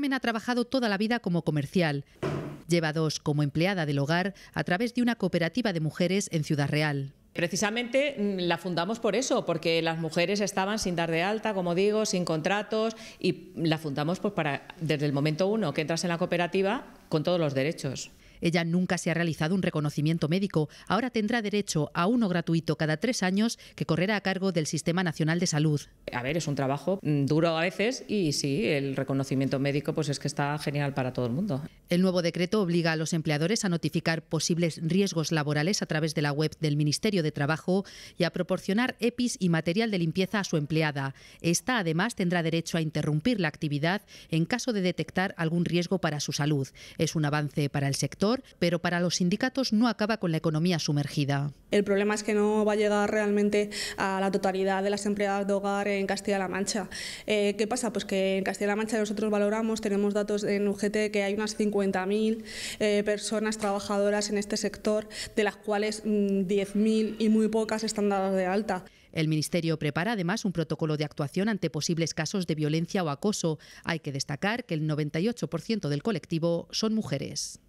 Carmen ha trabajado toda la vida como comercial. Lleva dos como empleada del hogar a través de una cooperativa de mujeres en Ciudad Real. Precisamente mm, la fundamos por eso, porque las mujeres estaban sin dar de alta, como digo, sin contratos, y la fundamos pues para, desde el momento uno que entras en la cooperativa con todos los derechos. Ella nunca se ha realizado un reconocimiento médico. Ahora tendrá derecho a uno gratuito cada tres años que correrá a cargo del Sistema Nacional de Salud. A ver, es un trabajo mm, duro a veces y sí, el reconocimiento médico pues es que está genial para todo el mundo. El nuevo decreto obliga a los empleadores a notificar posibles riesgos laborales a través de la web del Ministerio de Trabajo y a proporcionar EPIs y material de limpieza a su empleada. Esta además tendrá derecho a interrumpir la actividad en caso de detectar algún riesgo para su salud. Es un avance para el sector pero para los sindicatos no acaba con la economía sumergida. El problema es que no va a llegar realmente a la totalidad de las empleadas de hogar en Castilla-La Mancha. Eh, ¿Qué pasa? Pues que en Castilla-La Mancha nosotros valoramos, tenemos datos en UGT que hay unas 50.000 eh, personas trabajadoras en este sector, de las cuales 10.000 mm, y muy pocas están dadas de alta. El Ministerio prepara además un protocolo de actuación ante posibles casos de violencia o acoso. Hay que destacar que el 98% del colectivo son mujeres.